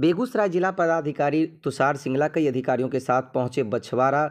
बेगूसराय जिला पदाधिकारी तुषार सिंगला कई अधिकारियों के साथ पहुंचे बछवारा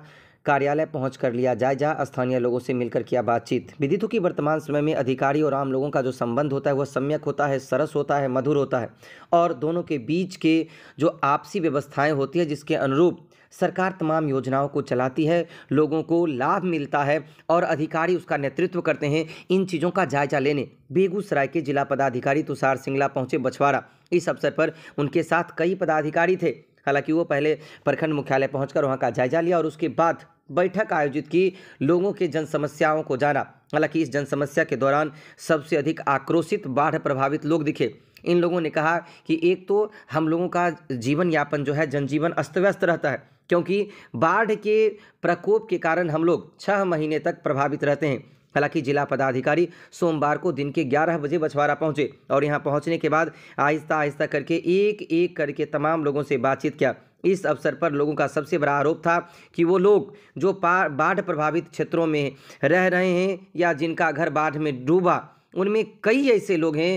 कार्यालय पहुँच कर लिया जायजा स्थानीय लोगों से मिलकर किया बातचीत विदितु की वर्तमान समय में अधिकारी और आम लोगों का जो संबंध होता है वह सम्यक होता है सरस होता है मधुर होता है और दोनों के बीच के जो आपसी व्यवस्थाएँ होती है जिसके अनुरूप सरकार तमाम योजनाओं को चलाती है लोगों को लाभ मिलता है और अधिकारी उसका नेतृत्व करते हैं इन चीज़ों का जायजा लेने बेगूसराय के जिला पदाधिकारी तुषार सिंगला पहुंचे बछवाड़ा इस अवसर पर उनके साथ कई पदाधिकारी थे हालांकि वो पहले प्रखंड मुख्यालय पहुंचकर वहां का जायजा लिया और उसके बाद बैठक आयोजित की लोगों के जन समस्याओं को जाना हालांकि इस जन समस्या के दौरान सबसे अधिक आक्रोशित बाढ़ प्रभावित लोग दिखे इन लोगों ने कहा कि एक तो हम लोगों का जीवन यापन जो है जनजीवन अस्त व्यस्त रहता है क्योंकि बाढ़ के प्रकोप के कारण हम लोग छः महीने तक प्रभावित रहते हैं हालांकि जिला पदाधिकारी सोमवार को दिन के 11 बजे बछवारा पहुंचे और यहां पहुंचने के बाद आहिस्ता आहिस्ता करके एक एक करके तमाम लोगों से बातचीत किया इस अवसर पर लोगों का सबसे बड़ा आरोप था कि वो लोग जो बाढ़ प्रभावित क्षेत्रों में रह रहे हैं या जिनका घर बाढ़ में डूबा उनमें कई ऐसे लोग हैं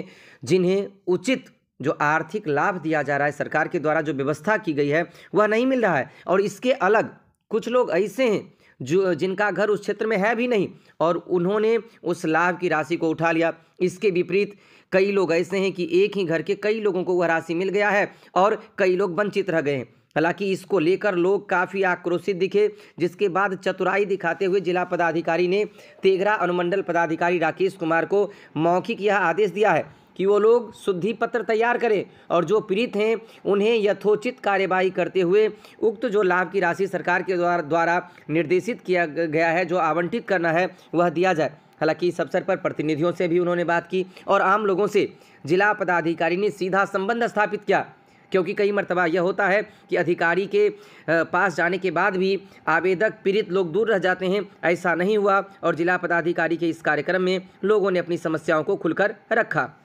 जिन्हें उचित जो आर्थिक लाभ दिया जा रहा है सरकार के द्वारा जो व्यवस्था की गई है वह नहीं मिल रहा है और इसके अलग कुछ लोग ऐसे हैं जो जिनका घर उस क्षेत्र में है भी नहीं और उन्होंने उस लाभ की राशि को उठा लिया इसके विपरीत कई लोग ऐसे हैं कि एक ही घर के कई लोगों को वह राशि मिल गया है और कई लोग वंचित रह गए हैं हालांकि इसको लेकर लोग काफ़ी आक्रोशित दिखे जिसके बाद चतुराई दिखाते हुए जिला पदाधिकारी ने तेगरा अनुमंडल पदाधिकारी राकेश कुमार को मौखिक यह आदेश दिया है कि वो लोग शुद्धि पत्र तैयार करें और जो पीड़ित हैं उन्हें यथोचित कार्यवाही करते हुए उक्त जो लाभ की राशि सरकार के द्वारा द्वारा निर्देशित किया गया है जो आवंटित करना है वह दिया जाए हालांकि इस अवसर पर प्रतिनिधियों से भी उन्होंने बात की और आम लोगों से जिला पदाधिकारी ने सीधा संबंध स्थापित किया क्योंकि कई मरतबा यह होता है कि अधिकारी के पास जाने के बाद भी आवेदक पीड़ित लोग दूर रह जाते हैं ऐसा नहीं हुआ और जिला पदाधिकारी के इस कार्यक्रम में लोगों ने अपनी समस्याओं को खुलकर रखा